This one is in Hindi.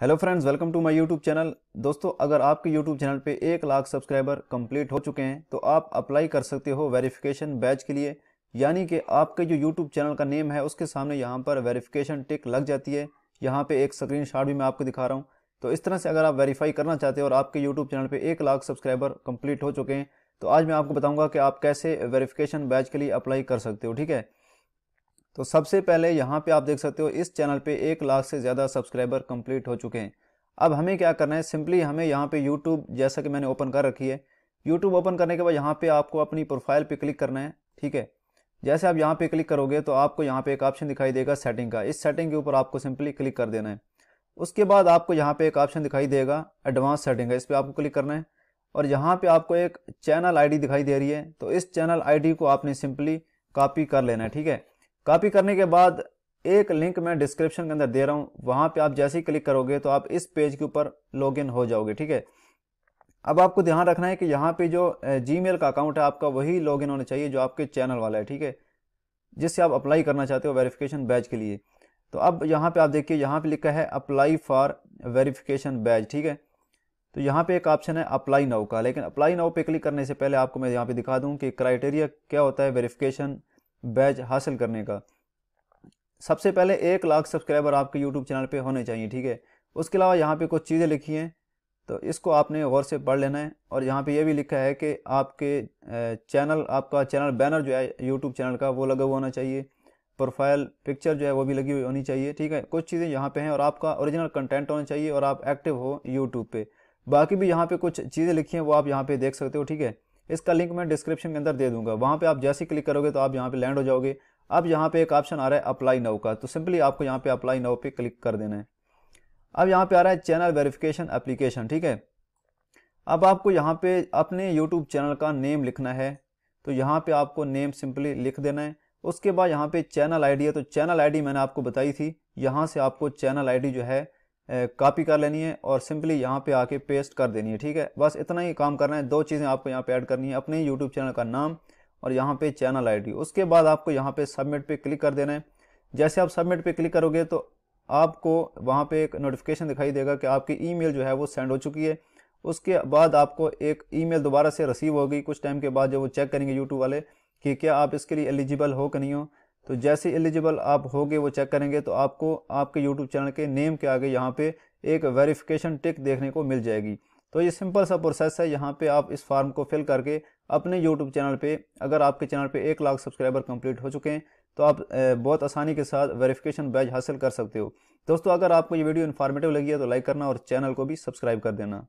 hello friends welcome to my YouTube channel दोस्तों अगर आपके यूट्यूब चैनल पे एक लाख सब्सक्राइबर कंप्लीट हो चुके हैं तो आप अप्लाई कर सकते हो वेरिफिकेशन बैच के लिए यानी कि आपके जो यूट्यूब चैनल का नेम है उसके सामने यहाँ पर वेरिफिकेशन टिक लग जाती है यहाँ पे एक स्क्रीन भी मैं आपको दिखा रहा हूँ तो इस तरह से अगर आप वेरीफाई करना चाहते हो और आपके यूट्यूब चैनल पर एक लाख सब्सक्राइबर कम्प्लीट हो चुके हैं तो आज मैं आपको बताऊँगा कि आप कैसे वेरीफिकेशन बैच के लिए अप्लाई कर सकते हो ठीक है तो सबसे पहले यहाँ पे आप देख सकते हो इस चैनल पे एक लाख से ज़्यादा सब्सक्राइबर कंप्लीट हो चुके हैं अब हमें क्या करना है सिंपली हमें यहाँ पे यूट्यूब जैसा कि मैंने ओपन कर रखी है यूट्यूब ओपन करने के बाद यहाँ पे आपको अपनी प्रोफाइल पे क्लिक करना है ठीक है जैसे आप यहाँ पे क्लिक करोगे तो आपको यहाँ पे एक ऑप्शन दिखाई देगा सेटिंग का इस सेटिंग के ऊपर आपको सिंपली क्लिक कर देना है उसके बाद आपको यहाँ पे एक ऑप्शन दिखाई देगा एडवांस सेटिंग है इस पर आपको क्लिक करना है और यहाँ पे आपको एक चैनल आईडी दिखाई दे रही है तो इस चैनल आईडी को आपने सिंपली कॉपी कर लेना है ठीक है कॉपी करने के बाद एक लिंक मैं डिस्क्रिप्शन के अंदर दे रहा हूँ वहाँ पे आप जैसे ही क्लिक करोगे तो आप इस पेज के ऊपर लॉगिन हो जाओगे ठीक है अब आपको ध्यान रखना है कि यहाँ पे जो जी का अकाउंट है आपका वही लॉगिन होना चाहिए जो आपके चैनल वाला है ठीक है जिससे आप अप्लाई करना चाहते हो वेरिफिकेशन बैच के लिए तो अब यहाँ पे आप देखिए यहाँ पे लिखा है अप्लाई फॉर वेरिफिकेशन बैच ठीक है तो यहाँ पे एक ऑप्शन है अप्लाई नाउ का लेकिन अप्लाई नाउ पे क्लिक करने से पहले आपको मैं यहाँ पे दिखा दूँ कि क्राइटेरिया क्या होता है वेरिफिकेशन बैच हासिल करने का सबसे पहले एक लाख सब्सक्राइबर आपके यूट्यूब चैनल पे होने चाहिए ठीक है उसके अलावा यहाँ पे कुछ चीज़ें लिखी हैं तो इसको आपने गौर से पढ़ लेना है और यहाँ पे ये भी लिखा है कि आपके चैनल आपका चैनल बैनर जो है यूट्यूब चैनल का वो लगा हुआ होना चाहिए प्रोफाइल पिक्चर जो है वो भी लगी हुई होनी चाहिए ठीक है कुछ चीज़ें यहाँ पर हैं और आपका ओरिजिनल कंटेंट होना चाहिए और आप एक्टिव हो यूट्यूब पर बाकी भी यहाँ पर कुछ चीज़ें लिखी हैं वो आप यहाँ पर देख सकते हो ठीक है इसका लिंक मैं डिस्क्रिप्शन के अंदर दे दूंगा वहाँ पे आप जैसे क्लिक करोगे तो आप यहाँ पे लैंड हो जाओगे अब यहाँ पे एक ऑप्शन आ रहा है अप्लाई नाउ का तो सिंपली आपको यहाँ पे अप्लाई नाउ पे क्लिक कर देना है अब यहाँ पे आ रहा है चैनल वेरिफिकेशन एप्लीकेशन ठीक है अब आपको यहाँ पे अपने यूट्यूब चैनल का नेम लिखना है तो यहाँ पे आपको नेम सिंपली लिख देना है उसके बाद यहाँ पे चैनल आई है तो चैनल आई मैंने आपको बताई थी यहाँ से आपको चैनल आई जो है कॉपी कर लेनी है और सिंपली यहाँ पे आके पेस्ट कर देनी है ठीक है बस इतना ही काम करना है दो चीज़ें आपको यहाँ पे ऐड करनी है अपने यूट्यूब चैनल का नाम और यहाँ पे चैनल आईडी उसके बाद आपको यहाँ पे सबमिट पे क्लिक कर देना है जैसे आप सबमिट पे क्लिक करोगे तो आपको वहाँ पे एक नोटिफिकेशन दिखाई देगा कि आपकी ई जो है वो सेंड हो चुकी है उसके बाद आपको एक ई दोबारा से रिसीव होगी कुछ टाइम के बाद जब वो चेक करेंगे यूट्यूब वाले कि क्या आप इसके लिए एलिजिबल हो कि नहीं हो तो जैसे एलिजिबल आप होगे वो चेक करेंगे तो आपको आपके यूट्यूब चैनल के नेम के आगे यहाँ पे एक वेरिफिकेशन टिक देखने को मिल जाएगी तो ये सिंपल सा प्रोसेस है यहाँ पे आप इस फॉर्म को फिल करके अपने यूट्यूब चैनल पे अगर आपके चैनल पे एक लाख सब्सक्राइबर कंप्लीट हो चुके हैं तो आप बहुत आसानी के साथ वेरिफिकेशन बैज हासिल कर सकते हो दोस्तों अगर आपको ये वीडियो इन्फॉर्मेटिव लगी है तो लाइक करना और चैनल को भी सब्सक्राइब कर देना